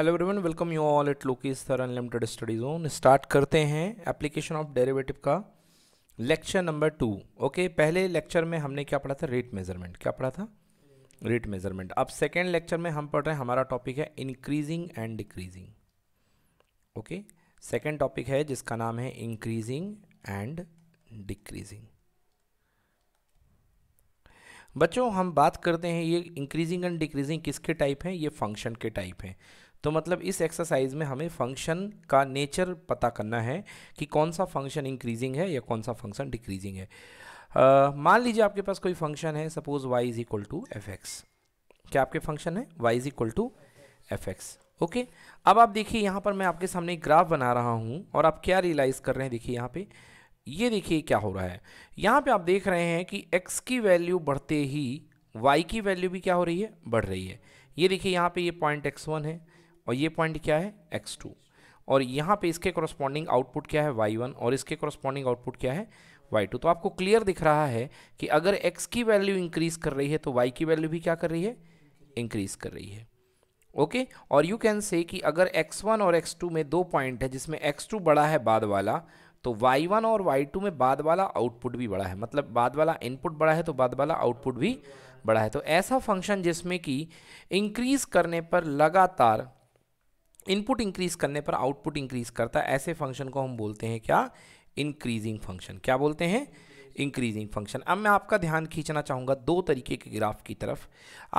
Hello everyone welcome you all at लोकी sir unlimited study zone start करते हैं application of derivative का lecture number two okay पहले lecture में हमने क्या पढ़ा था रेट मेजरमेंट क्या पढ़ा था रेट मेजरमेंट अब सेकेंड लेक्चर में हम पढ़ रहे हैं हमारा टॉपिक है increasing and decreasing okay second topic है जिसका नाम है इंक्रीजिंग एंड डिक्रीजिंग बच्चों हम बात करते हैं ये इंक्रीजिंग एंड डिक्रीजिंग किसके टाइप हैं ये फंक्शन के टाइप हैं तो मतलब इस एक्सरसाइज में हमें फंक्शन का नेचर पता करना है कि कौन सा फंक्शन इंक्रीजिंग है या कौन सा फंक्शन डिक्रीजिंग है uh, मान लीजिए आपके पास कोई फंक्शन है suppose y is equal to F X क्या आपके फंक्शन है y is equal to F X okay अब आप देखिए यहाँ पर मैं आपके सामने एक ग्राफ बना रहा हूँ और आप क्या रियलाइज़ कर रहे हैं देखिए यहाँ पे ये देखिए क्या हो रहा है यहाँ पे आप देख रहे हैं कि x की वैल्यू बढ़ते ही y की वैल्यू भी क्या हो रही है बढ़ रही है ये देखिए यहाँ पे ये पॉइंट x1 है और ये पॉइंट क्या है एक्स टू और यहाँ पे इसके कॉरस्पॉन्डिंग आउटपुट क्या है वाई वन और इसके कॉरस्पॉन्डिंग आउटपुट क्या है वाई टू तो आपको क्लियर दिख रहा है कि अगर एक्स की वैल्यू इंक्रीज कर रही है तो वाई की वैल्यू भी क्या कर रही है इंक्रीज कर रही है ओके okay? और यू कैन से कि अगर x1 और x2 में दो पॉइंट है जिसमें x2 बड़ा है बाद वाला तो y1 और y2 में बाद वाला आउटपुट भी बड़ा है मतलब बाद वाला इनपुट बड़ा है तो बाद वाला आउटपुट भी बड़ा है तो ऐसा फंक्शन जिसमें कि इंक्रीज करने पर लगातार इनपुट इंक्रीज करने पर आउटपुट इंक्रीज करता है ऐसे फंक्शन को हम बोलते हैं क्या इंक्रीजिंग फंक्शन क्या बोलते हैं इंक्रीजिंग फंक्शन अब मैं आपका ध्यान खींचना चाहूँगा दो तरीके के ग्राफ की तरफ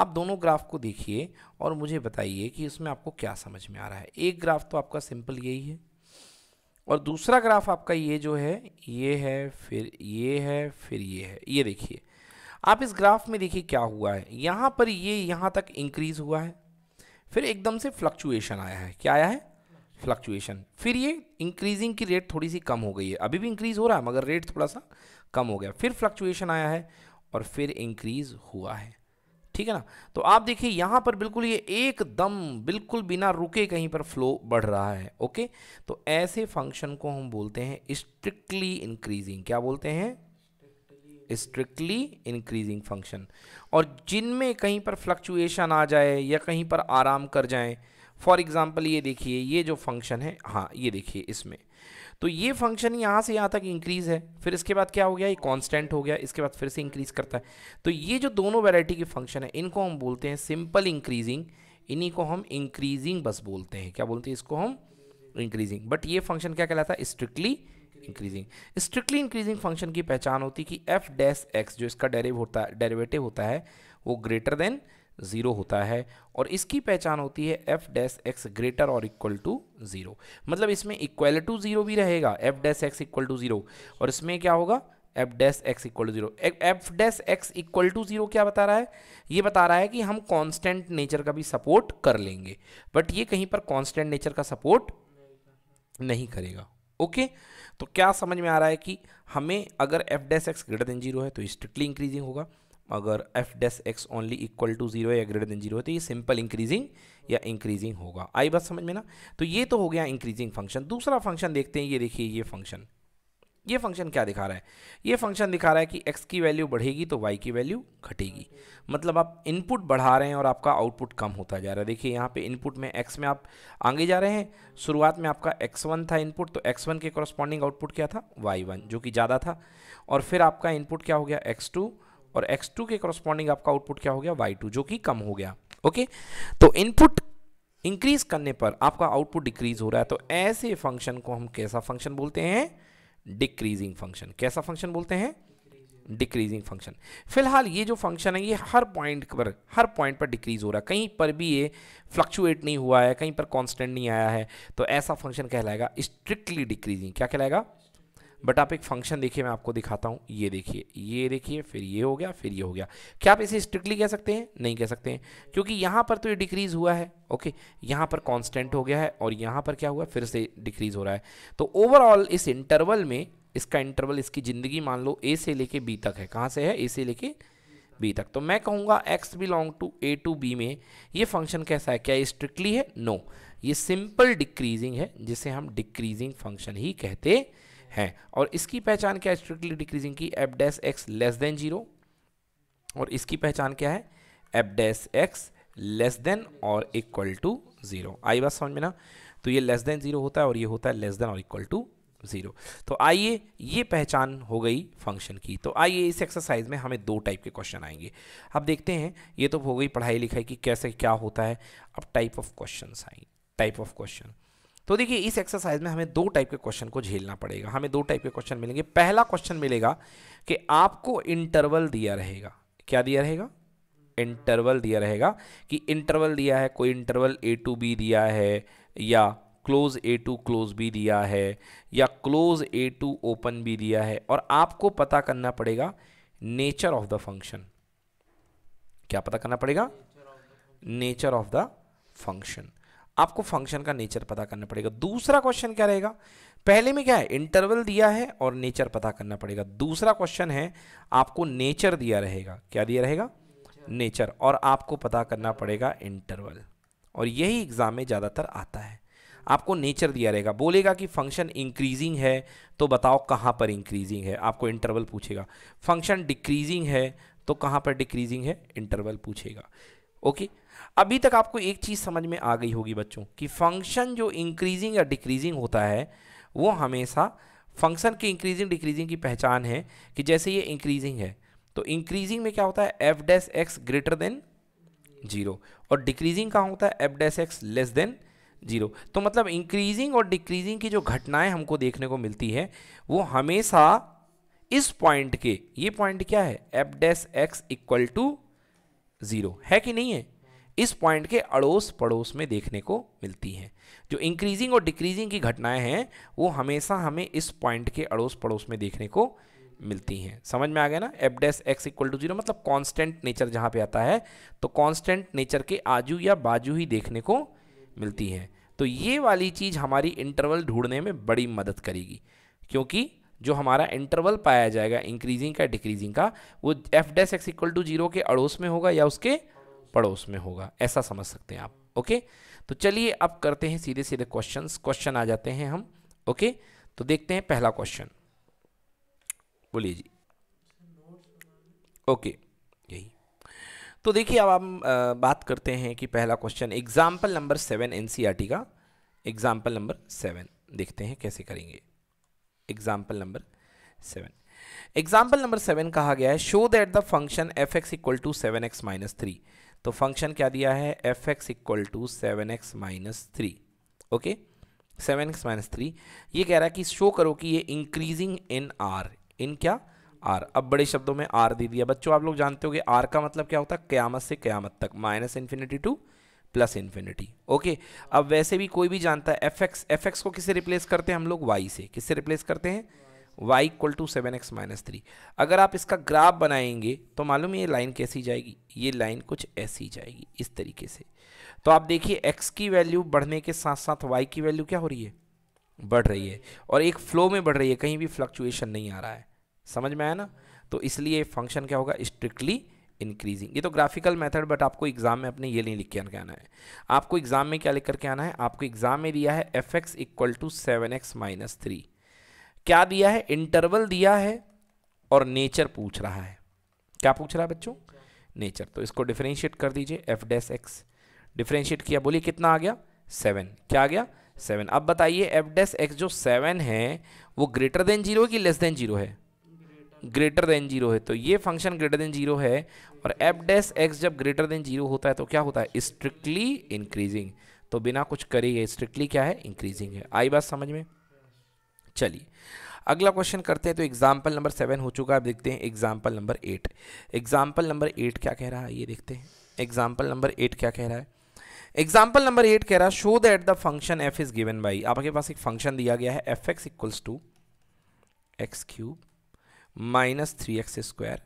आप दोनों ग्राफ को देखिए और मुझे बताइए कि उसमें आपको क्या समझ में आ रहा है एक ग्राफ तो आपका सिंपल यही है और दूसरा ग्राफ आपका ये जो है ये है फिर ये है फिर ये है ये देखिए आप इस ग्राफ में देखिए क्या हुआ है यहाँ पर ये यहाँ तक इंक्रीज हुआ है फिर एकदम से फ्लक्चुएशन आया है क्या आया है फ्लक्चुएशन फिर ये इंक्रीजिंग की रेट थोड़ी सी कम हो गई है अभी भी इंक्रीज़ हो रहा है मगर रेट थोड़ा सा कम हो गया फिर फ्लक्चुएशन आया है और फिर इंक्रीज़ हुआ है ठीक है ना तो आप देखिए यहाँ पर बिल्कुल ये एकदम बिल्कुल बिना रुके कहीं पर फ्लो बढ़ रहा है ओके तो ऐसे फंक्शन को हम बोलते हैं स्ट्रिक्टली इंक्रीजिंग क्या बोलते हैं स्ट्रिक्टली इंक्रीजिंग फंक्शन और जिनमें कहीं पर फ्लक्चुएशन आ जाए या कहीं पर आराम कर जाए फॉर एग्ज़ाम्पल ये देखिए ये जो फंक्शन है हाँ ये देखिए इसमें तो ये फंक्शन यहाँ से यहाँ तक इंक्रीज़ है फिर इसके बाद क्या हो गया ये कांस्टेंट हो गया इसके बाद फिर से इंक्रीज़ करता है तो ये जो दोनों वैरायटी के फंक्शन है इनको हम बोलते हैं सिंपल इंक्रीजिंग इन्हीं को हम इंक्रीजिंग बस बोलते हैं क्या बोलते हैं इसको हम इंक्रीजिंग बट ये फंक्शन क्या कहलाता है strictly increasing strictly increasing function की पहचान होती कि एफ डैश एक्स जो इसका डेरिव होता है डेरिवेटिव होता है वो ग्रेटर देन ज़ीरो होता है और इसकी पहचान होती है एफ डैश एक्स ग्रेटर और इक्वल टू ज़ीरो मतलब इसमें इक्वल टू ज़ीरो भी रहेगा F dash X equal to zero और इसमें क्या होगा F dash X equal to zero F dash X equal to zero क्या बता रहा है ये बता रहा है कि हम कांस्टेंट नेचर का भी सपोर्ट कर लेंगे बट ये कहीं पर कांस्टेंट नेचर का सपोर्ट नहीं करेगा ओके okay? तो क्या समझ में आ रहा है कि हमें अगर F dash X greater than zero है तो स्ट्रिक्टली इंक्रीजिंग होगा अगर F dash X only equal to zero या ग्रेटर देन जीरो है तो ये सिंपल इंक्रीजिंग या इंक्रीजिंग तो होगा आई बात समझ में ना तो ये तो हो गया इंक्रीजिंग फंक्शन दूसरा फंक्शन देखते हैं ये देखिए ये फंक्शन ये फंक्शन क्या दिखा रहा है ये फंक्शन दिखा रहा है कि x की वैल्यू बढ़ेगी तो y की वैल्यू घटेगी मतलब आप इनपुट बढ़ा रहे हैं और आपका आउटपुट कम होता जा रहा है देखिए यहाँ पे इनपुट में x में आप आगे जा रहे हैं शुरुआत में आपका x1 था इनपुट तो x1 के कॉरस्पॉन्डिंग आउटपुट क्या था y1 जो कि ज़्यादा था और फिर आपका इनपुट क्या हो गया एक्स और एक्स के कॉरस्पॉन्डिंग आपका आउटपुट क्या हो गया वाई जो कि कम हो गया ओके तो इनपुट इंक्रीज करने पर आपका आउटपुट डिक्रीज हो रहा है तो ऐसे फंक्शन को हम कैसा फंक्शन बोलते हैं डिक्रीजिंग फंक्शन कैसा फंक्शन बोलते हैं डिक्रीजिंग फंक्शन फिलहाल ये जो फंक्शन है ये हर पॉइंट पर हर पॉइंट पर डिक्रीज हो रहा है कहीं पर भी ये फ्लक्चुएट नहीं हुआ है कहीं पर कांस्टेंट नहीं आया है तो ऐसा फंक्शन कहलाएगा स्ट्रिक्टली डिक्रीजिंग क्या कहलाएगा बट आप एक फंक्शन देखिए मैं आपको दिखाता हूँ ये देखिए ये देखिए फिर ये हो गया फिर ये हो गया क्या आप इसे स्ट्रिक्टली कह सकते हैं नहीं कह सकते हैं क्योंकि यहाँ पर तो ये डिक्रीज़ हुआ है ओके यहाँ पर कॉन्स्टेंट हो गया है और यहाँ पर क्या हुआ फिर से डिक्रीज़ हो रहा है तो ओवरऑल इस इंटरवल में इसका इंटरवल इसकी ज़िंदगी मान लो ए से लेके बी तक है कहाँ से है ए से लेके बी तक तो मैं कहूँगा X belong to A to B में ये फंक्शन कैसा है क्या ये स्ट्रिक्टली है नो no. ये सिंपल डिक्रीजिंग है जिसे हम डिक्रीजिंग फंक्शन ही कहते हैं है और इसकी पहचान क्या है स्ट्रिक्टली डिक्रीजिंग की F dash X less than zero और इसकी पहचान क्या है F dash X less than और इक्वल टू ज़ीरो आई बात समझ में ना तो ये लेस देन ज़ीरो होता है और ये होता है लेस देन और इक्वल टू ज़ीरो तो आइए ये पहचान हो गई फंक्शन की तो आइए इस एक्सरसाइज में हमें दो टाइप के क्वेश्चन आएंगे अब देखते हैं ये तो हो गई पढ़ाई लिखाई की कैसे क्या होता है अब टाइप ऑफ क्वेश्चन आएंगे टाइप ऑफ क्वेश्चन तो देखिए इस एक्सरसाइज में हमें दो टाइप के क्वेश्चन को झेलना पड़ेगा हमें दो टाइप के क्वेश्चन मिलेंगे पहला क्वेश्चन मिलेगा कि आपको इंटरवल दिया रहेगा क्या दिया रहेगा इंटरवल दिया रहेगा कि इंटरवल दिया है कोई इंटरवल ए टू बी दिया है या close A to close B दिया है या close A to open B दिया है और आपको पता करना पड़ेगा नेचर ऑफ द फंक्शन क्या पता करना पड़ेगा नेचर ऑफ द फंक्शन आपको फंक्शन का नेचर पता करना पड़ेगा दूसरा क्वेश्चन क्या रहेगा पहले में क्या है इंटरवल दिया है और नेचर पता करना पड़ेगा दूसरा क्वेश्चन है आपको नेचर दिया रहेगा क्या दिया रहेगा नेचर और आपको पता करना पड़ेगा इंटरवल और यही एग्ज़ाम में ज़्यादातर आता है आपको नेचर दिया रहेगा बोलेगा कि फंक्शन इंक्रीजिंग है तो बताओ कहाँ पर इंक्रीजिंग है आपको इंटरवल पूछेगा फंक्शन डिक्रीजिंग है तो कहाँ पर डिक्रीजिंग है इंटरवल पूछेगा ओके अभी तक आपको एक चीज़ समझ में आ गई होगी बच्चों कि फंक्शन जो इंक्रीजिंग या डिक्रीजिंग होता है वो हमेशा फंक्शन की इंक्रीजिंग डिक्रीजिंग की पहचान है कि जैसे ये इंक्रीजिंग है तो इंक्रीजिंग में क्या होता है F dash X greater than zero और डिक्रीजिंग कहाँ होता है F dash X less than zero तो मतलब इंक्रीजिंग और डिक्रीजिंग की जो घटनाएं हमको देखने को मिलती है वो हमेशा इस पॉइंट के ये पॉइंट क्या है F dash X equal to zero है कि नहीं है इस पॉइंट के अड़ोस पड़ोस में देखने को मिलती हैं जो इंक्रीजिंग और डिक्रीजिंग की घटनाएं हैं वो हमेशा हमें इस पॉइंट के अड़ोस पड़ोस में देखने को मिलती हैं समझ में आ गया ना F dash X equal to zero मतलब कांस्टेंट नेचर जहाँ पे आता है तो कांस्टेंट नेचर के आजू या बाजू ही देखने को मिलती हैं तो ये वाली चीज़ हमारी इंटरवल ढूंढने में बड़ी मदद करेगी क्योंकि जो हमारा इंटरवल पाया जाएगा इंक्रीजिंग का डिक्रीजिंग का वो F dash X equal to zero के अड़ोस में होगा या उसके पड़ोस में होगा ऐसा समझ सकते हैं आप ओके तो चलिए अब करते हैं सीधे सीधे क्वेश्चन क्वेश्चन आ जाते हैं हम ओके तो देखते हैं पहला क्वेश्चन बोलिए जी ओके यही तो देखिए अब हम बात करते हैं कि पहला क्वेश्चन एग्जाम्पल नंबर सेवन एन का एग्जाम्पल नंबर सेवन देखते हैं कैसे करेंगे example number seven example number seven कहा गया है show that the function F X equal to seven X minus three तो फंक्शन क्या दिया है F X equal to seven X minus three okay seven X minus three ये कह रहा है कि शो करो कि ये इंक्रीजिंग इन आर इन क्या आर अब बड़े शब्दों में आर दे दिया बच्चों आप लोग जानते हो कि आर का मतलब क्या होता है क्यामत से क्यामत तक minus infinity to plus infinity okay अब वैसे भी कोई भी जानता है एफ एक्स एफ एक्स को किससे रिप्लेस करते हैं हम लोग वाई से किससे रिप्लेस करते हैं y equal to seven X minus three अगर आप इसका ग्राफ बनाएंगे तो मालूम ये लाइन कैसी जाएगी ये लाइन कुछ ऐसी जाएगी इस तरीके से तो आप देखिए x की वैल्यू बढ़ने के साथ साथ y की वैल्यू क्या हो रही है बढ़ रही है और एक फ्लो में बढ़ रही है कहीं भी फ्लक्चुएशन नहीं आ रहा है समझ में आया ना तो इसलिए फंक्शन क्या होगा स्ट्रिक्टली इंक्रीजिंग ये तो ग्राफिकल मेथड बट आपको एग्जाम में अपने ये नहीं लिख के आना है आपको एग्जाम में क्या लिख करके आना है आपको एग्जाम में दिया है F X equal to seven X minus three क्या दिया है इंटरवल दिया है और नेचर पूछ रहा है क्या पूछ रहा है बच्चों नेचर तो इसको डिफ्रेंशिएट कर दीजिए एफ डैस एक्स डिफ्रेंशिएट किया बोलिए कितना आ गया सेवन क्या आ गया सेवन अब बताइए एफ डैस एक्स जो सेवन है वो ग्रेटर देन जीरो कि लेस देन जीरो है ग्रेटर देन जीरो है तो ये फंक्शन ग्रेटर देन जीरो है और एफ डैस एक्स जब ग्रेटर देन जीरो होता है तो क्या होता है स्ट्रिक्टली इंक्रीजिंग तो बिना कुछ करे स्ट्रिक्टली क्या है इंक्रीजिंग है आई बात समझ में चलिए अगला क्वेश्चन करते हैं तो एग्जाम्पल नंबर सेवन हो चुका है अब देखते हैं example number eight example number eight क्या कह रहा है ये देखते हैं एग्जाम्पल नंबर एट क्या कह रहा है एग्जाम्पल नंबर एट कह रहा है show that the function F is given by आपके पास एक फंक्शन दिया गया है F X equals to X cube minus three X square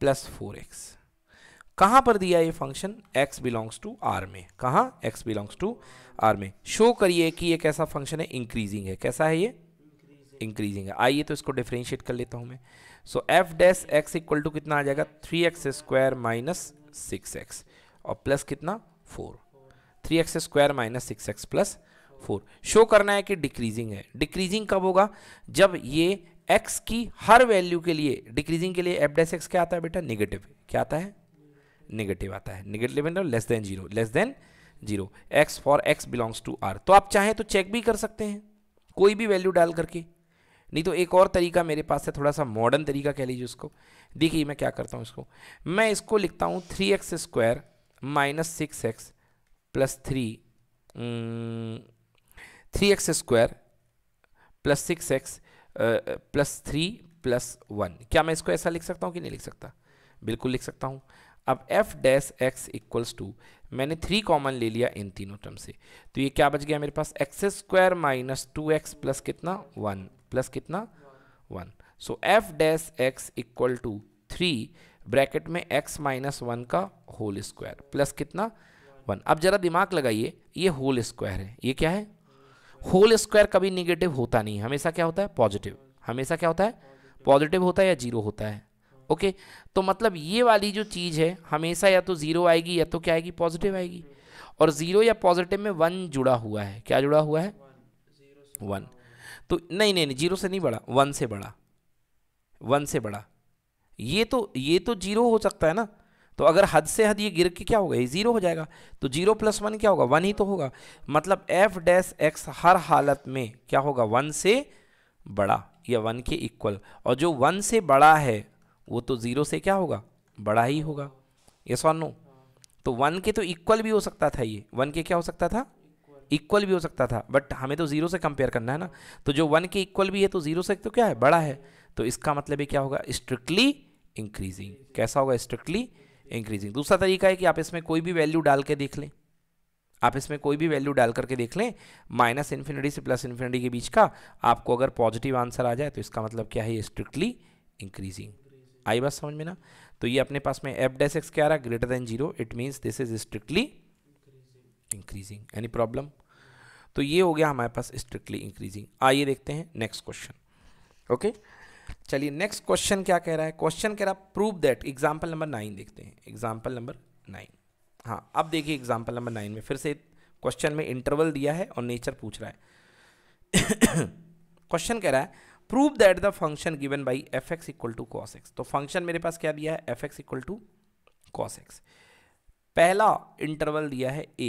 plus four X कहाँ पर दिया ये function x belongs to R में कहाँ x बिलोंग्स टू R में शो करिए कि ये कैसा फंक्शन है इंक्रीजिंग है कैसा है ये इंक्रीजिंग है आइए तो इसको डिफ्रेंशिएट कर लेता हूँ मैं so F dash X equal to कितना आ जाएगा three X square minus six X और प्लस कितना four three X square minus six X plus four show करना है कि डिक्रीजिंग है डिक्रीजिंग कब होगा जब ये एक्स की हर वैल्यू के लिए डिक्रीजिंग के लिए एफ डैस एक्स क्या आता है बेटा निगेटिव क्या आता है निगेटिव आता है निगेटिव मतलब less than zero less than zero X for X belongs to R तो आप चाहें तो चेक भी कर सकते हैं कोई भी वैल्यू डाल करके नहीं तो एक और तरीका मेरे पास है थोड़ा सा मॉडर्न तरीका कह लीजिए उसको देखिए मैं क्या करता हूँ इसको मैं इसको लिखता हूँ three X square minus six X plus three three X square plus six X plus three plus one क्या मैं इसको ऐसा लिख सकता हूँ कि नहीं लिख सकता बिल्कुल लिख सकता हूँ अब F dash X equals to मैंने थ्री कॉमन ले लिया इन तीनों टर्म से तो ये क्या बच गया मेरे पास X square minus two X plus कितना वन प्लस कितना one so F dash X equal to three bracket में एक्स माइनस वन का होल स्क्वायर प्लस कितना वन अब जरा दिमाग लगाइए ये होल स्क्वायर है ये क्या है होल स्क्वायर कभी निगेटिव होता नहीं हमेशा क्या होता है पॉजिटिव हमेशा क्या होता है पॉजिटिव होता है या जीरो होता है ओके तो मतलब ये वाली जो चीज़ है हमेशा या तो ज़ीरो आएगी या तो क्या आएगी पॉजिटिव आएगी और ज़ीरो या पॉजिटिव में वन जुड़ा हुआ है क्या जुड़ा हुआ है वन तो नहीं नहीं नहीं जीरो से नहीं बड़ा वन से बड़ा वन से बड़ा ये तो ये तो जीरो हो सकता है ना तो अगर हद से हद ये गिर के क्या होगा ये जीरो हो जाएगा तो जीरो प्लस वन क्या होगा वन ही तो होगा मतलब एफ डैश एक्स हर हालत में क्या होगा वन से बड़ा या वन के इक्वल और जो वन से बड़ा है वो तो ज़ीरो से क्या होगा बड़ा ही होगा ये सॉन नो तो वन के तो इक्वल भी हो सकता था ये वन के क्या हो सकता था इक्वल भी हो सकता था बट हमें तो ज़ीरो से कंपेयर करना है ना तो जो वन के इक्वल भी है तो ज़ीरो से तो क्या है बड़ा है तो इसका मतलब क्या होगा स्ट्रिक्टली इंक्रीजिंग कैसा होगा स्ट्रिक्टली इंक्रीजिंग दूसरा तरीका है कि आप इसमें कोई भी वैल्यू डाल के देख लें आप इसमें कोई भी वैल्यू डाल करके देख लें माइनस इन्फिनिटी से प्लस इन्फिनिटी के बीच का आपको अगर पॉजिटिव आंसर आ जाए तो इसका मतलब क्या है स्ट्रिक्टली इंक्रीजिंग आई बात समझ में ना तो ये अपने पास में एफ डैश एक्स क्या आ रहा greater than zero it means this is strictly increasing any problem तो ये हो गया हमारे पास स्ट्रिक्टली इंक्रीजिंग आइए देखते हैं नेक्स्ट क्वेश्चन ओके चलिए नेक्स्ट क्वेश्चन क्या कह रहा है क्वेश्चन कह रहा है prove that example number nine देखते हैं एग्जाम्पल नंबर नाइन हाँ अब देखिए एग्जाम्पल नंबर नाइन में फिर से क्वेश्चन में इंटरवल दिया है और नेचर पूछ रहा है क्वेश्चन कह रहा है prove that the function given by F X equal to cos X तो फंक्शन मेरे पास क्या दिया है F X equal to cos X पहला इंटरवल दिया है ए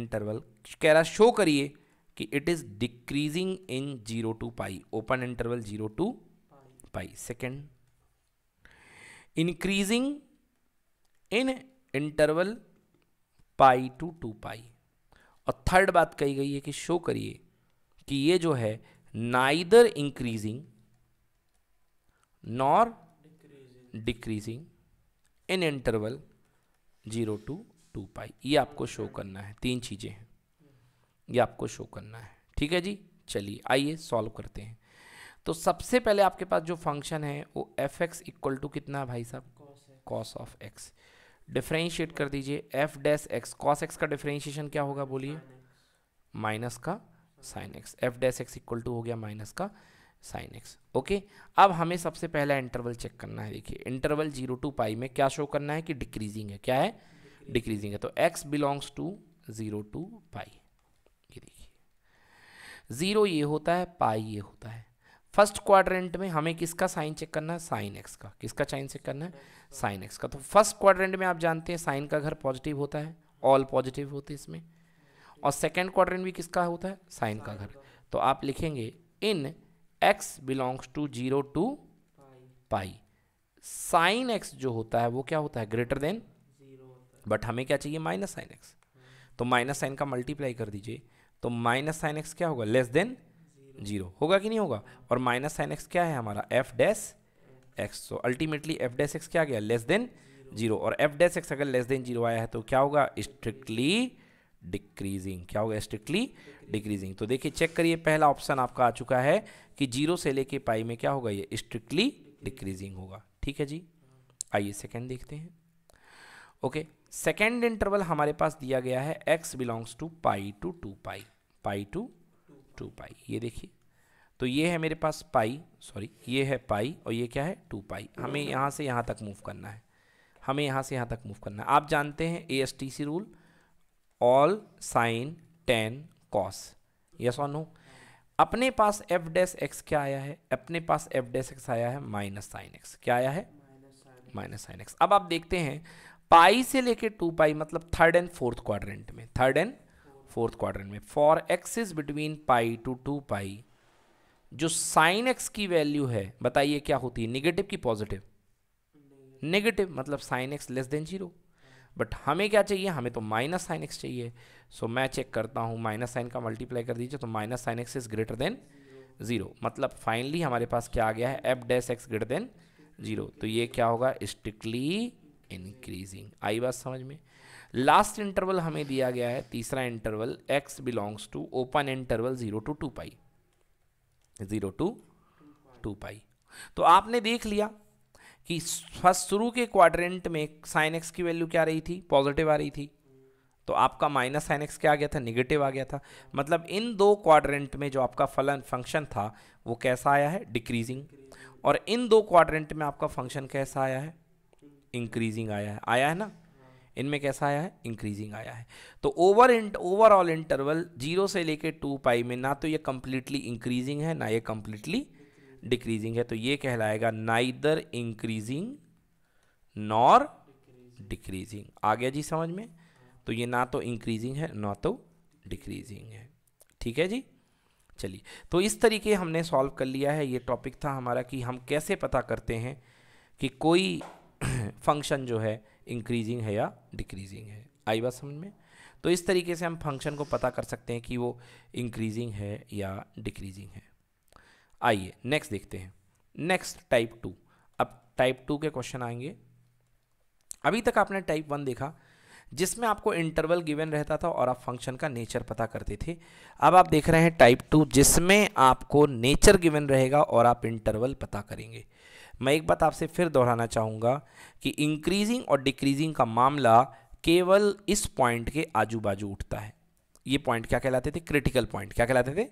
इंटरवल कह रहा शो करिए कि it is decreasing in zero to pi open interval zero to pi second increasing in interval pi to two pi और थर्ड बात कही गई है कि शो करिए कि ये जो है neither increasing nor decreasing, in in interval zero to two pi ये आपको शो करना है तीन चीज़ें हैं ये आपको शो करना है ठीक है जी चलिए आइए सॉल्व करते हैं तो सबसे पहले आपके पास जो फंक्शन है वो एफ एक्स इक्वल टू कितना है भाई साहब कॉस ऑफ एक्स डिफ्रेंशिएट कर दीजिए F dash X cos X का डिफ्रेंशिएशन क्या होगा बोलिए माइनस का sine X F dash X equal to हो गया माइनस का साइन एक्स ओके अब हमें सबसे पहला इंटरवल चेक करना है देखिए इंटरवल जीरो टू पाई में क्या शो करना है कि डिक्रीजिंग है क्या है डिक्रीजिंग है तो X belongs to zero to pi ये देखिए जीरो ये होता है पाई ये होता है फर्स्ट क्वाड्रेंट में हमें किसका साइन चेक करना है साइन एक्स का किसका साइन चेक करना है साइन एक्स का तो फर्स्ट क्वाड्रेंट में आप जानते हैं साइन का घर पॉजिटिव होता है ऑल पॉजिटिव होते हैं इसमें और सेकेंड क्वाड्रेंट भी किसका होता है साइन का घर तो आप लिखेंगे in X belongs to zero to pi sine X जो होता है वो क्या होता है ग्रेटर देन बट हमें क्या चाहिए माइनस साइन एक्स तो माइनस साइन का मल्टीप्लाई कर दीजिए तो माइनस साइन एक्स क्या होगा लेस देन जीरो होगा कि नहीं होगा और माइनस साइन एक्स क्या है हमारा एफ डैस एक्स तो अल्टीमेटली एफ डैस एक्स क्या गया लेस देन जीरो और एफ डैस एक्स अगर लेस देन जीरो आया है तो क्या होगा स्ट्रिक्टली डिक्रीजिंग क्या होगा स्ट्रिक्टली डिक्रीजिंग तो देखिए चेक करिए पहला ऑप्शन आपका आ चुका है कि जीरो से लेके पाई में क्या होगा ये स्ट्रिक्टली डिक्रीजिंग होगा ठीक है जी आइए सेकेंड देखते हैं ओके सेकेंड इंटरवल हमारे पास दिया गया है X belongs to pi to two pi pi to two pi ये देखिए तो ये है मेरे पास पाई सॉरी ये है पाई और ये क्या है टू पाई हमें यहाँ से यहाँ तक मूव करना है हमें यहाँ से यहाँ तक मूव करना है आप जानते हैं A S T C rule all sine tan cos yes और नो अपने पास एफ डैस एक्स क्या आया है अपने पास एफ डैस एक्स आया है माइनस साइन एक्स क्या आया है माइनस साइन एक्स अब आप देखते हैं पाई से लेके टू पाई मतलब थर्ड एंड फोर्थ क्वाड्रेंट में थर्ड एंड फोर्थ क्वाड्रेंट में for is between pi to two pi जो साइन एक्स की वैल्यू है बताइए क्या होती है निगेटिव की पॉजिटिव नेगेटिव मतलब sine X less than zero but हमें क्या चाहिए हमें तो माइनस साइन एक्स चाहिए सो so, मैं चेक करता हूँ माइनस साइन का मल्टीप्लाई कर दीजिए तो minus sine X is greater than zero मतलब फाइनली हमारे पास क्या आ गया है F dash X greater than zero तो ये क्या होगा स्ट्रिक्टली इंक्रीजिंग आई बात समझ में लास्ट इंटरवल हमें दिया गया है तीसरा interval X belongs to open interval zero to two pi zero to two pi तो आपने देख लिया कि फर्स्ट शुरू के क्वाड्रेंट में साइन एक्स की वैल्यू क्या रही थी पॉजिटिव आ रही थी तो आपका माइनस साइन एक्स क्या आ गया था निगेटिव आ गया था मतलब इन दो क्वाड्रेंट में जो आपका फलन फंक्शन था वो कैसा आया है डिक्रीजिंग और इन दो क्वाड्रेंट में आपका फंक्शन कैसा आया है इंक्रीजिंग आया है आया है ना इनमें कैसा आया है इंक्रीजिंग आया है तो ओवर ओवरऑल इंटरवल जीरो से लेके टू पाई में ना तो ये कम्प्लीटली इंक्रीजिंग है ना ये कम्प्लीटली डिक्रीजिंग है तो ये कहलाएगा नाइदर इंक्रीजिंग नॉर डिक्रीजिंग आ गया जी समझ में तो ये ना तो इंक्रीजिंग है ना तो डिक्रीजिंग है ठीक है जी चलिए तो इस तरीके हमने सॉल्व कर लिया है ये टॉपिक था हमारा कि हम कैसे पता करते हैं कि कोई फंक्शन जो है इंक्रीजिंग है या डिक्रीजिंग है आई बात समझ में तो इस तरीके से हम फंक्शन को पता कर सकते हैं कि वो इंक्रीजिंग है या डिक्रीजिंग है आइए नेक्स्ट देखते हैं नेक्स्ट टाइप टू अब टाइप टू के क्वेश्चन आएंगे अभी तक आपने टाइप वन देखा जिसमें आपको इंटरवल गिवन रहता था और आप फंक्शन का नेचर पता करते थे अब आप देख रहे हैं टाइप टू जिसमें आपको नेचर गिवन रहेगा और आप इंटरवल पता करेंगे मैं एक बात आपसे फिर दोहराना चाहूँगा कि इंक्रीजिंग और डिक्रीजिंग का मामला केवल इस पॉइंट के आजू बाजू उठता है ये पॉइंट क्या कहलाते थे क्रिटिकल पॉइंट क्या कहलाते थे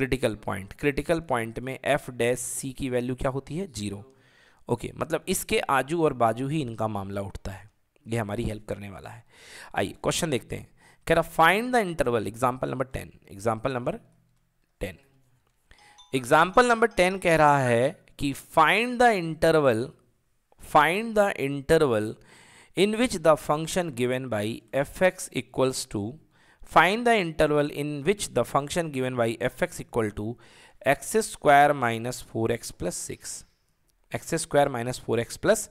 क्रिटिकल पॉइंट क्रिटिकल पॉइंट में एफ डैश सी की वैल्यू क्या होती है जीरो ओके मतलब इसके आजू और बाजू ही इनका मामला उठता है ये हमारी हेल्प करने वाला है आइए क्वेश्चन देखते हैं कह रहा find the interval example number ten example number ten example number ten कह रहा है कि find the interval find the interval in which the function given by F X equals to Find the interval in which the function given by fx equal to x square minus 4x plus 6 x square minus 4x plus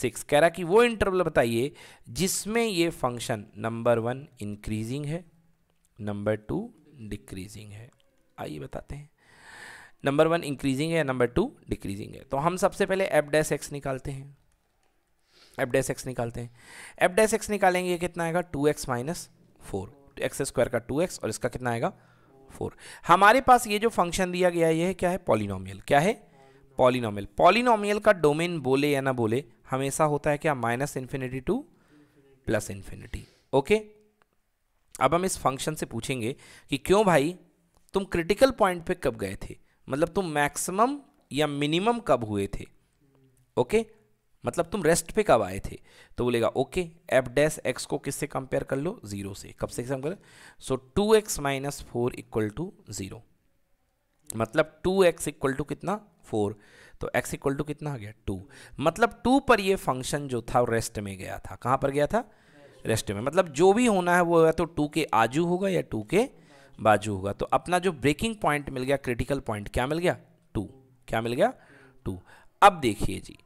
6 कह रहा कि वो interval बताइए जिसमें ये function number one increasing है number two decreasing है आइए बताते हैं नंबर वन इंक्रीजिंग है नंबर टू डिक्रीजिंग है तो हम सबसे पहले एफ डैस एक्स निकालते हैं एफ डैस एक्स निकालते हैं एफ डैस एक्स निकालेंगे कितना आएगा two X minus four X square का टू एक्स और इसका कितना आएगा फोर हमारे पास ये जो फंक्शन दिया गया है ये क्या है पॉलिनोमियल क्या है पॉलिनोमियल पॉलिनोमियल का डोमेन बोले या ना बोले हमेशा होता है क्या minus infinity to plus infinity okay अब हम इस फंक्शन से पूछेंगे कि क्यों भाई तुम क्रिटिकल पॉइंट पे कब गए थे मतलब तुम मैक्सिमम या मिनिमम कब हुए थे ओके okay? मतलब तुम रेस्ट पे कब आए थे तो बोलेगा ओके एफ डैस एक्स को किससे कंपेयर कर लो जीरो से कब से एग्जाम करें so two X minus four equal to zero मतलब टू एक्स इक्वल टू कितना फोर तो एक्स इक्वल टू कितना आ गया टू मतलब टू पर ये फंक्शन जो था रेस्ट में गया था कहाँ पर गया था रेस्ट में मतलब जो भी होना है वो है तो टू के आजू होगा या टू के बाजू होगा तो अपना जो ब्रेकिंग पॉइंट मिल गया क्रिटिकल पॉइंट क्या मिल गया टू क्या मिल गया टू अब देखिए जी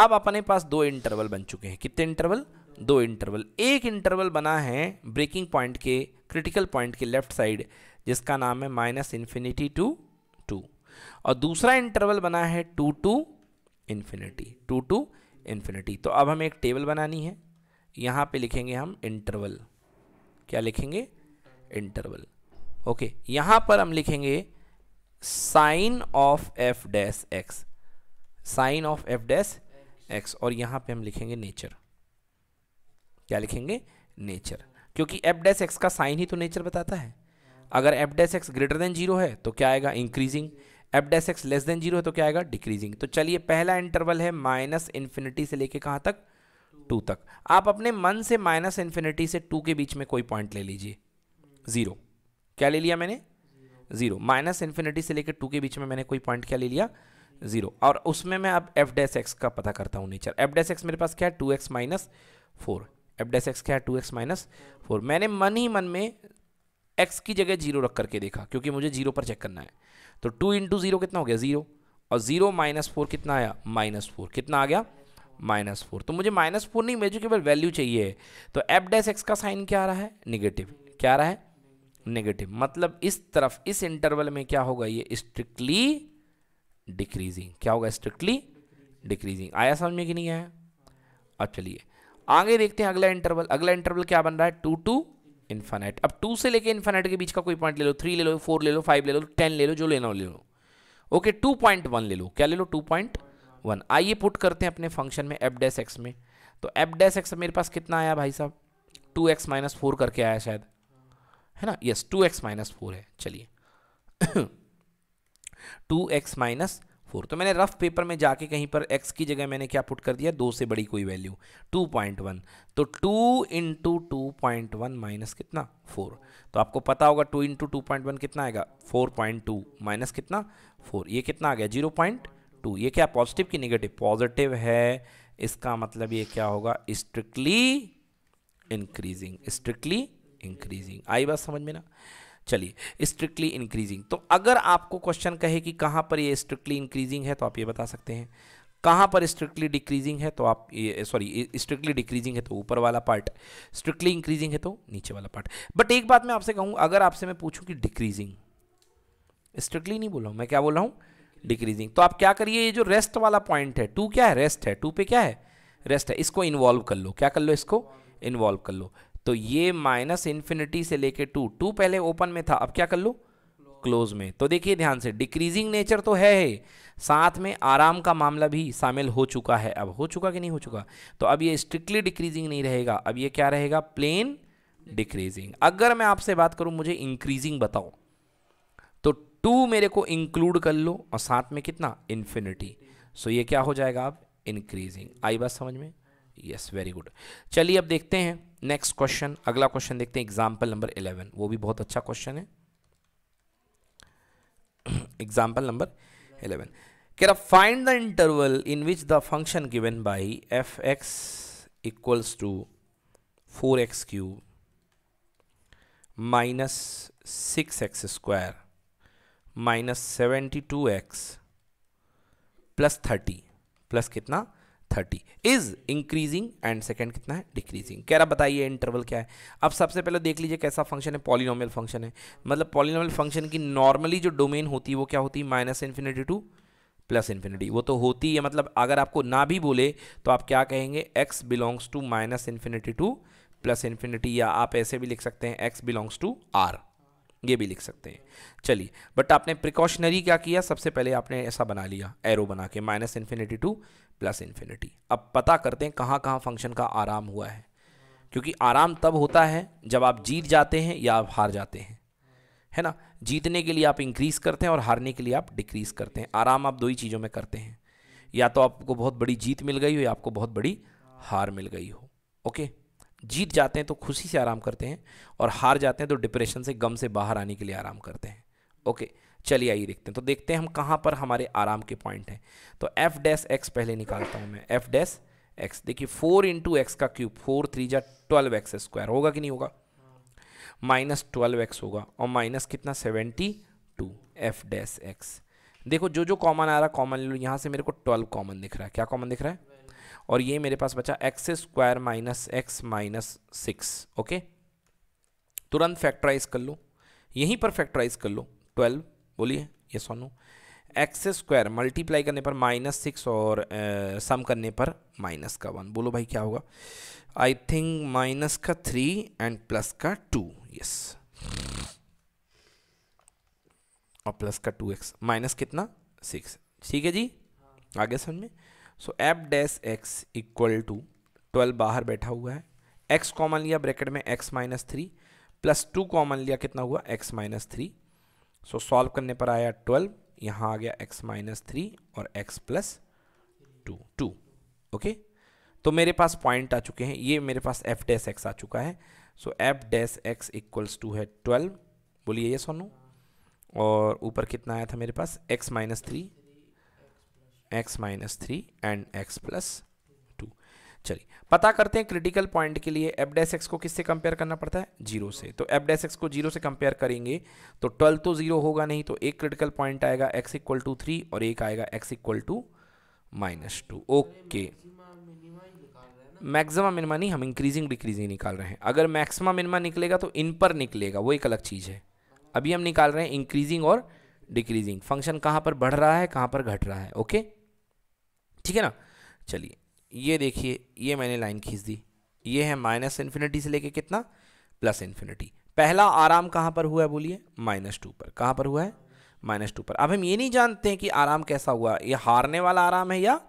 अब अपने पास दो इंटरवल बन चुके हैं कितने इंटरवल दो इंटरवल एक इंटरवल बना है ब्रेकिंग पॉइंट के क्रिटिकल पॉइंट के लेफ्ट साइड जिसका नाम है माइनस इन्फिनिटी टू टू और दूसरा इंटरवल बना है two to infinity two to infinity तो अब हमें एक टेबल बनानी है यहाँ पे लिखेंगे हम इंटरवल क्या लिखेंगे इंटरवल ओके यहाँ पर हम लिखेंगे sign of F dash X sign of F dash X और यहाँ पे हम लिखेंगे नेचर क्या लिखेंगे नेचर क्योंकि एफ डैस एक्स का साइन ही तो नेचर बताता है अगर F dash X greater than zero है तो क्या आएगा increasing F dash X less than zero है तो क्या आएगा डिक्रीजिंग तो चलिए पहला इंटरवल है माइनस इन्फिनिटी से लेके कहाँ तक टू तक आप अपने मन से माइनस इन्फिनिटी से टू के बीच में कोई पॉइंट ले लीजिए ज़ीरो क्या ले लिया मैंने ज़ीरो माइनस इन्फिनिटी से लेकर टू के बीच में मैंने कोई पॉइंट क्या ले लिया जीरो और उसमें मैं अब एफ डैस एक्स का पता करता हूँ नेचर एफ डैस एक्स मेरे पास क्या है two X minus four F dash X क्या है टू एक्स माइनस फोर मैंने मन ही मन में एक्स की जगह जीरो रख करके देखा क्योंकि मुझे जीरो पर चेक करना है तो टू इंटू जीरो कितना हो गया जीरो और जीरो माइनस फोर कितना आया माइनस फोर कितना आ गया माइनस फोर तो मुझे माइनस फोर नहीं मुझे केवल वैल्यू चाहिए तो एफ डैस एक्स का साइन क्या आ रहा है निगेटिव क्या आ रहा है नेगेटिव मतलब इस तरफ इस इंटरवल में क्या होगा ये स्ट्रिक्टली डिक्रीजिंग क्या होगा स्ट्रिक्टली डिक्रीजिंग आया समझ में कि नहीं आया अब चलिए आगे देखते हैं अगला इंटरवल अगला इंटरवल क्या बन रहा है टू टू इन्फानाइट अब टू से लेके इन्फानाइट के बीच का कोई पॉइंट ले लो थ्री ले लो फोर ले लो फाइव ले लो टेन ले लो जो लेना हो ले लो ओके टू पॉइंट वन ले लो क्या ले लो टू पॉइंट वन आइए पुट करते हैं अपने फंक्शन में एफ डैस एक्स में तो एफ डैस एक्स मेरे पास कितना आया भाई साहब टू एक्स माइनस फोर करके आया शायद है ना yes two X minus four है चलिए टू एक्स माइनस फोर तो मैंने रफ पेपर में जाके कहीं पर x की जगह मैंने क्या पुट कर दिया दो से बड़ी कोई वैल्यू टू पॉइंट वन तो two into two point one minus कितना फोर तो आपको पता होगा two into two point one कितना आएगा फोर पॉइंट टू माइनस कितना फोर ये कितना आ गया जीरो पॉइंट टू ये क्या पॉजिटिव की निगेटिव पॉजिटिव है इसका मतलब ये क्या होगा स्ट्रिक्टली इंक्रीजिंग स्ट्रिक्टली इंक्रीजिंग आई बात समझ में ना चलिए स्ट्रिक्टली इंक्रीजिंग तो अगर आपको क्वेश्चन कहे कि कहाँ पर ये स्ट्रिक्टली इंक्रीजिंग है तो आप ये बता सकते हैं कहाँ पर स्ट्रिक्टली डिक्रीजिंग है तो आप ये सॉरी स्ट्रिक्टली डिक्रीजिंग है तो ऊपर वाला पार्ट स्ट्रिक्टली इंक्रीजिंग है तो नीचे वाला पार्ट बट एक बात मैं आपसे कहूँ अगर आपसे मैं पूछूँ कि डिक्रीजिंग स्ट्रिक्टली नहीं बोल रहा हूँ मैं क्या बोल रहा हूँ डिक्रीजिंग तो आप क्या करिए ये जो रेस्ट वाला पॉइंट है टू क्या है रेस्ट है टू पे क्या है रेस्ट है इसको इन्वॉल्व कर लो क्या कर लो इसको इन्वॉल्व कर लो तो ये माइनस इन्फिनिटी से लेके टू टू पहले ओपन में था अब क्या कर लो क्लोज में तो देखिए ध्यान से डिक्रीजिंग नेचर तो है साथ में आराम का मामला भी शामिल हो चुका है अब हो चुका कि नहीं हो चुका तो अब ये स्ट्रिक्टली डिक्रीजिंग नहीं रहेगा अब ये क्या रहेगा प्लेन डिक्रीजिंग अगर मैं आपसे बात करूं मुझे इंक्रीजिंग बताओ तो टू मेरे को इंक्लूड कर लो और साथ में कितना इन्फिनिटी सो ये क्या हो जाएगा अब इंक्रीजिंग आई बात समझ में यस वेरी गुड चलिए अब देखते हैं नेक्स्ट क्वेश्चन अगला क्वेश्चन देखते हैं एग्जाम्पल नंबर इलेवन वो भी बहुत अच्छा क्वेश्चन है एग्जाम्पल नंबर इलेवन कह रहा find the interval in which the function given by F X equals to four X cube minus six X square minus seventy two X plus thirty plus कितना thirty is increasing and second कितना है decreasing कह रहा बताइए interval क्या है अब सबसे पहले देख लीजिए कैसा फंक्शन है पॉलिनॉमियल फंक्शन है मतलब पॉलिनॉमियल फंक्शन की नॉर्मली जो डोमेन होती है वो क्या होती है minus infinity to plus infinity वो तो होती है मतलब अगर आपको ना भी बोले तो आप क्या कहेंगे X belongs to minus infinity to plus infinity या आप ऐसे भी लिख सकते हैं एक्स बिलोंग्स टू आर ये भी लिख सकते हैं चलिए बट आपने प्रिकॉशनरी क्या किया सबसे पहले आपने ऐसा बना लिया एरो बना के minus infinity to plus infinity अब पता करते हैं कहाँ कहाँ फंक्शन का आराम हुआ है क्योंकि आराम तब होता है जब आप जीत जाते हैं या आप हार जाते हैं है ना जीतने के लिए आप इंक्रीज़ करते हैं और हारने के लिए आप डिक्रीज़ करते हैं आराम आप दो ही चीज़ों में करते हैं या तो आपको बहुत बड़ी जीत मिल गई हो या आपको बहुत बड़ी हार मिल गई हो ओके जीत जाते हैं तो खुशी से आराम करते हैं और हार जाते हैं तो डिप्रेशन से गम से बाहर आने के लिए आराम करते हैं ओके चलिए आइए देखते हैं तो देखते हैं हम कहाँ पर हमारे आराम के पॉइंट हैं तो एफ डैस एक्स पहले निकालता हूँ मैं एफ डैस एक्स देखिए फोर इंटू एक्स का क्यूब फोर थ्री जा ट्वेल्व एक्स स्क्वायर होगा कि नहीं होगा माइनस ट्वेल्व एक्स होगा और माइनस कितना seventy two F dash X देखो जो जो कॉमन आ रहा कॉमन ले लो यहाँ से मेरे को ट्वेल्व कॉमन दिख रहा है क्या कॉमन दिख रहा है और ये मेरे पास बचा X square minus X minus six okay तुरंत फैक्टराइज कर लो यहीं पर फैक्टराइज कर लो ट्वेल्व बोलिए ये सोनो एक्स स्क्वायर मल्टीप्लाई करने पर माइनस सिक्स और सम करने पर माइनस का वन बोलो भाई क्या होगा आई थिंक माइनस का थ्री एंड प्लस का टू यस और प्लस का टू एक्स माइनस कितना सिक्स ठीक है जी हाँ। आगे समझ में so F dash X equal to twelve बाहर बैठा हुआ है एक्स कॉमन लिया ब्रैकेट में X minus three plus two common लिया कितना हुआ X minus three so solve करने पर आया ट्वेल्व यहाँ आ गया एक्स माइनस थ्री और x plus two two okay तो मेरे पास पॉइंट आ चुके हैं ये मेरे पास एफ डैस एक्स आ चुका है so F dash X equals to है ट्वेल्व बोलिए ये सोनू और ऊपर कितना आया था मेरे पास X minus three X minus three and X plus चलिए पता करते हैं क्रिटिकल पॉइंट के लिए एफ डैस एक्स को किससे कंपेयर करना पड़ता है जीरो से तो एफ डैस एक्स को जीरो से कंपेयर करेंगे तो ट्वेल्व तो जीरो होगा नहीं तो एक क्रिटिकल पॉइंट आएगा एक्स इक्वल टू थ्री और एक आएगा X equal to minus two okay maximum minima नहीं हम इंक्रीजिंग डिक्रीजिंग निकाल रहे हैं अगर मैक्सिमम मिनिमा निकलेगा तो इन पर निकलेगा वो एक अलग चीज़ है अभी हम निकाल रहे हैं इंक्रीजिंग और डिक्रीजिंग फंक्शन कहां पर बढ़ रहा है कहां पर घट रहा है ओके ठीक है ना चलिए ये देखिए ये मैंने लाइन खींच दी ये है माइनस इन्फिनिटी से लेके कितना प्लस इन्फिनिटी पहला आराम कहाँ पर हुआ है बोलिए माइनस टू पर कहाँ पर हुआ है माइनस टू पर अब हम ये नहीं जानते हैं कि आराम कैसा हुआ ये हारने वाला आराम है या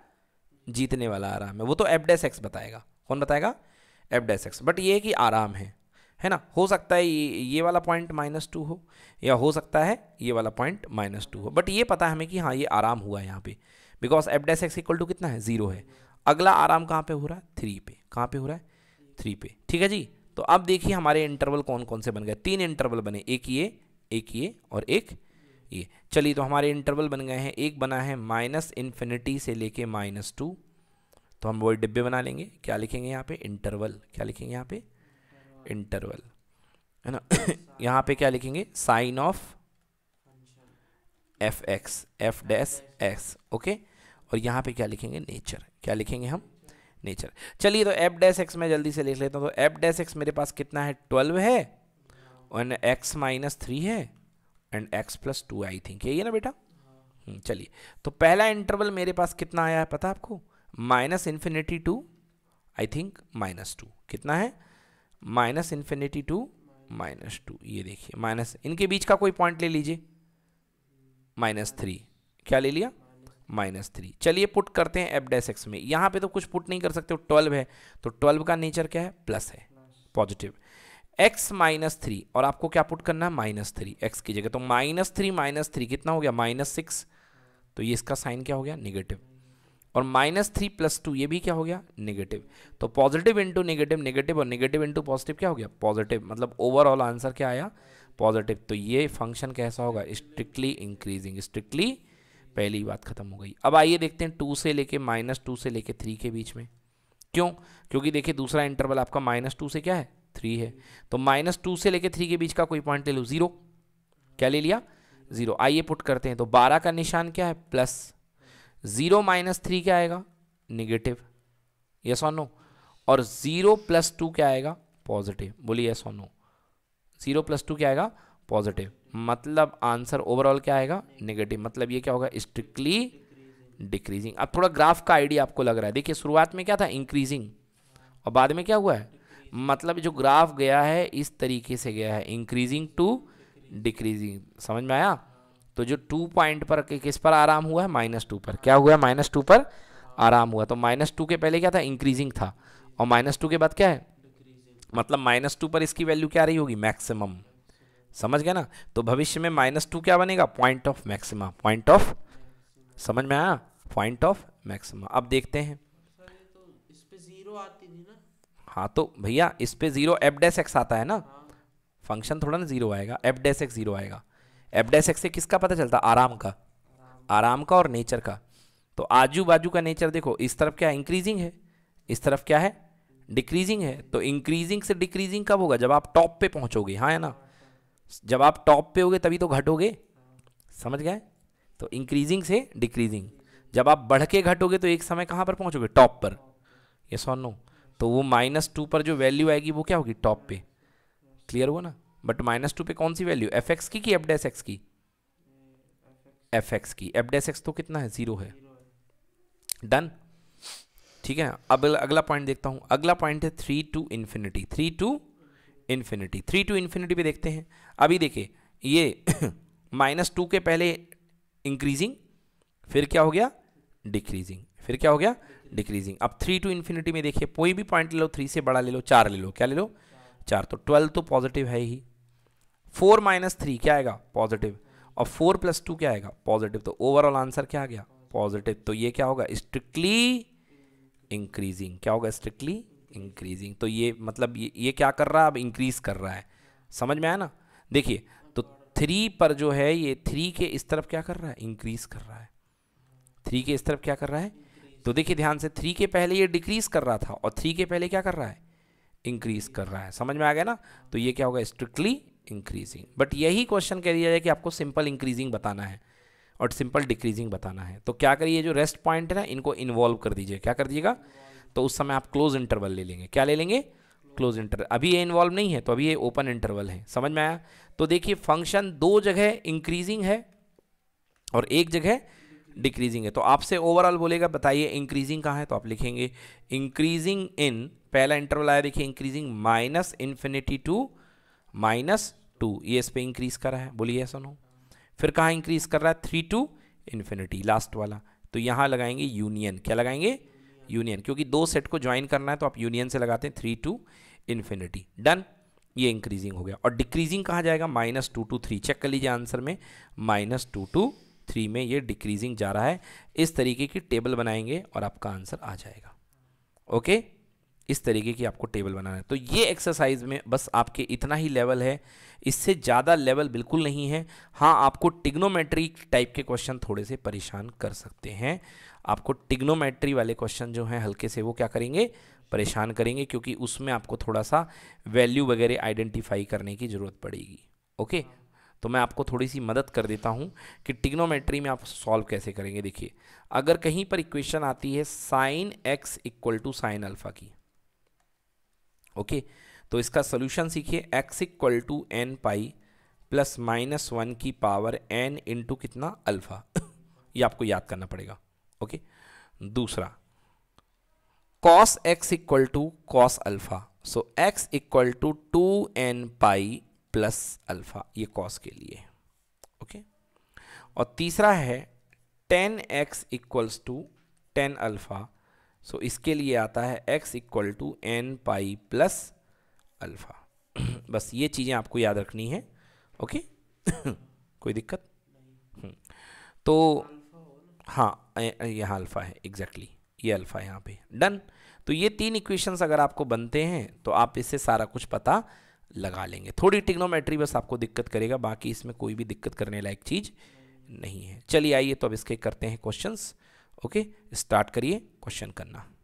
जीतने वाला आराम है वो तो एफडेस एक्स बताएगा कौन बताएगा एफडेस एक्स बट ये कि आराम है है ना हो सकता है ये ये वाला पॉइंट माइनस टू हो या हो सकता है ये वाला पॉइंट माइनस टू हो बट ये पता है हमें कि हाँ ये आराम हुआ है यहाँ पे because F X equal to कितना है जीरो है अगला आराम कहाँ पे हो रहा है थ्री पे कहाँ पे हो रहा है थ्री पे ठीक है जी तो अब देखिए हमारे इंटरवल कौन कौन से बन गए तीन इंटरवल बने एक ये एक ये और एक ये चलिए तो हमारे इंटरवल बन गए हैं एक बना है माइनस इन्फिनिटी से लेके माइनस टू तो हम वही डिब्बे बना लेंगे क्या लिखेंगे यहाँ पे इंटरवल क्या लिखेंगे यहाँ पे इंटरवल है ना यहाँ पे क्या लिखेंगे sign of F X F dash X okay और यहाँ पे क्या लिखेंगे नेचर क्या लिखेंगे हम नेचर चलिए तो एफ डैस एक्स मैं जल्दी से लिख लेता हूँ तो एफ डैस एक्स मेरे पास कितना है ट्वेल्व है एंड एक्स माइनस थ्री है and X plus two I think यही है ना बेटा हम्म, चलिए तो पहला इंटरवल मेरे पास कितना आया है पता आपको minus infinity to I think minus two कितना है minus infinity to minus two ये देखिए माइनस इनके बीच का कोई पॉइंट ले लीजिए माइनस थ्री क्या ले लिया माइनस थ्री चलिए पुट करते हैं एफ डैस एक्स में यहाँ पे तो कुछ पुट नहीं कर सकते ट्वेल्व है तो ट्वेल्व का नेचर क्या है प्लस है पॉजिटिव एक्स माइनस थ्री और आपको क्या पुट करना है माइनस थ्री एक्स की जगह तो माइनस थ्री माइनस थ्री कितना हो गया माइनस सिक्स तो ये इसका साइन क्या हो गया निगेटिव और माइनस थ्री प्लस टू ये भी क्या हो गया निगेटिव तो पॉजिटिव इंटू निगेटिव निगेटिव और निगेटिव इंटू पॉजिटिव क्या हो गया पॉजिटिव मतलब ओवरऑल आंसर क्या आया पॉजिटिव तो ये फंक्शन कैसा होगा स्ट्रिक्टली इंक्रीजिंग स्ट्रिक्टली पहली बात खत्म हो गई अब आइए देखते हैं टू से लेके माइनस टू से लेके थ्री के बीच में क्यों क्योंकि देखिए दूसरा इंटरवल आपका माइनस टू से क्या है थ्री है तो माइनस टू से लेके थ्री के बीच का कोई पॉइंट ले लो जीरो क्या ले लिया जीरो आइए पुट करते हैं तो बारह का निशान क्या है प्लस जीरो माइनस थ्री क्या आएगा निगेटिव यस और नो और जीरो प्लस टू क्या आएगा पॉजिटिव बोलिए यस और नो जीरो प्लस टू क्या आएगा पॉजिटिव मतलब आंसर ओवरऑल क्या आएगा नेगेटिव मतलब ये क्या होगा स्ट्रिक्टली डिक्रीजिंग अब थोड़ा ग्राफ का आइडिया आपको लग रहा है देखिए शुरुआत में क्या था इंक्रीजिंग और बाद में क्या हुआ है मतलब जो ग्राफ गया है इस तरीके से गया है इंक्रीजिंग टू डिक्रीजिंग समझ में आया तो जो टू पॉइंट पर किस पर आराम हुआ है माइनस टू पर क्या हुआ है माइनस टू पर आराम हुआ तो माइनस टू के पहले क्या था इंक्रीजिंग था और माइनस टू के बाद क्या है मतलब माइनस टू पर इसकी वैल्यू क्या रही होगी मैक्सिमम समझ गए ना तो भविष्य में माइनस टू क्या बनेगा point of maxima point of समझ में आया पॉइंट ऑफ मैक्सिमा अब देखते हैं हाँ तो भैया इस पे जीरो एफ डैस एक्स आता है ना फंक्शन थोड़ा ना जीरो आएगा एफ डैस एक्स जीरो आएगा एफ डैस एक्स से किसका पता चलता आराम का आराम का और नेचर का तो आजू बाजू का नेचर देखो इस तरफ क्या इंक्रीजिंग है इस तरफ क्या है डिक्रीजिंग है तो इंक्रीजिंग से डिक्रीजिंग कब होगा जब आप टॉप पे पहुंचोगे हाँ है ना जब आप टॉप पे होगे तभी तो घटोगे समझ गए तो इंक्रीजिंग से डिक्रीजिंग जब आप बढ़ के घटोगे तो एक समय कहाँ पर पहुँचोगे टॉप पर ये सो नो तो वो माइनस टू पर जो वैल्यू आएगी वो क्या होगी टॉप पे क्लियर हुआ ना बट माइनस टू पे कौन सी वैल्यू एफ एक्स की कि एफ डैस एक्स की एफ एक्स की एफ डैस एक्स तो कितना है ज़ीरो है डन ठीक है अब अगला पॉइंट देखता हूँ अगला पॉइंट है three to infinity three to infinity three to infinity पे देखते हैं अभी देखिए ये माइनस टू के पहले इंक्रीजिंग फिर क्या हो गया डिक्रीजिंग फिर क्या हो गया डिक्रीजिंग अब थ्री टू इन्फिनिटी में देखिए कोई भी पॉइंट ले लो थ्री से बड़ा ले लो चार ले लो क्या ले लो चार तो ट्वेल्व तो पॉजिटिव है ही फोर माइनस थ्री क्या आएगा पॉजिटिव और फोर प्लस टू क्या आएगा पॉजिटिव तो ओवरऑल आंसर क्या आ गया पॉजिटिव तो ये क्या होगा स्ट्रिक्टली इंक्रीजिंग क्या होगा स्ट्रिक्टली इंक्रीजिंग तो ये मतलब ये ये क्या कर रहा है अब इंक्रीज़ कर रहा है समझ में आया ना देखिए तो थ्री पर जो है ये थ्री के इस तरफ क्या कर रहा है इंक्रीज़ कर रहा है थ्री के इस तरफ क्या कर रहा है तो देखिए ध्यान से थ्री के पहले ये डिक्रीज़ कर रहा था और थ्री के पहले क्या कर रहा है इंक्रीज़ कर रहा है समझ में आ गया ना तो ये क्या होगा स्ट्रिक्टली इंक्रीजिंग बट यही क्वेश्चन कह दिया जाए कि आपको सिंपल इंक्रीजिंग बताना है और सिंपल डिक्रीजिंग बताना है तो क्या करिए जो रेस्ट पॉइंट है ना इनको इन्वॉल्व कर दीजिए क्या कर दीजिएगा तो उस समय आप क्लोज इंटरवल ले लेंगे क्या ले लेंगे क्लोज इंटरवल अभी ये इन्वॉल्व नहीं है तो अभी ये ओपन इंटरवल है समझ में आया तो देखिए फंक्शन दो जगह इंक्रीजिंग है और एक जगह डिक्रीजिंग है तो आपसे ओवरऑल बोलेगा बताइए इंक्रीजिंग कहाँ है तो आप लिखेंगे इंक्रीजिंग इन पहला इंटरवल आया देखिए increasing minus infinity to minus two ये इस पर इंक्रीज कर रहा है बोलिए सुनो फिर कहाँ इंक्रीज कर रहा है थ्री टू इन्फिनिटी लास्ट वाला तो यहाँ लगाएंगे यूनियन क्या लगाएंगे यूनियन क्योंकि दो सेट को ज्वाइन करना है तो आप यूनियन से लगाते हैं थ्री टू इन्फिनिटी डन ये इंक्रीजिंग हो गया और डिक्रीजिंग कहाँ जाएगा minus two to three check कर लीजिए आंसर में माइनस टू टू थ्री में ये डिक्रीजिंग जा रहा है इस तरीके की टेबल बनाएंगे और आपका आंसर आ जाएगा ओके इस तरीके की आपको टेबल बनाना है तो ये एक्सरसाइज में बस आपके इतना ही लेवल है इससे ज़्यादा लेवल बिल्कुल नहीं है हाँ आपको टिग्नोमेट्रिक टाइप के क्वेश्चन थोड़े से परेशान कर सकते हैं आपको टिग्नोमेट्री वाले क्वेश्चन जो हैं हल्के से वो क्या करेंगे परेशान करेंगे क्योंकि उसमें आपको थोड़ा सा वैल्यू वगैरह आइडेंटिफाई करने की ज़रूरत पड़ेगी ओके तो मैं आपको थोड़ी सी मदद कर देता हूँ कि टिग्नोमेट्री में आप सॉल्व कैसे करेंगे देखिए अगर कहीं पर इक्वेशन आती है sine x equal to sine alpha की ओके तो इसका सोल्यूशन सीखिए x equal to n pi plus minus one की पावर एन इंटू कितना अल्फ़ा ये आपको याद करना पड़ेगा ओके दूसरा cos x equal to cos alpha so x equal to two n pi plus alpha ये कॉस के लिए ओके और तीसरा है tan x equals to tan alpha so इसके लिए आता है x equal to n pi plus alpha बस ये चीज़ें आपको याद रखनी है ओके कोई दिक्कत हम्म। तो हाँ यहाँ अल्फ़ा है एग्जैक्टली exactly, ये अल्फ़ा यहाँ पे डन तो ये तीन इक्वेशंस अगर आपको बनते हैं तो आप इससे सारा कुछ पता लगा लेंगे थोड़ी टिग्नोमेट्री बस आपको दिक्कत करेगा बाकी इसमें कोई भी दिक्कत करने लायक चीज़ नहीं है चलिए आइए तो अब इसके करते हैं क्वेश्चंस ओके स्टार्ट करिए क्वेश्चन करना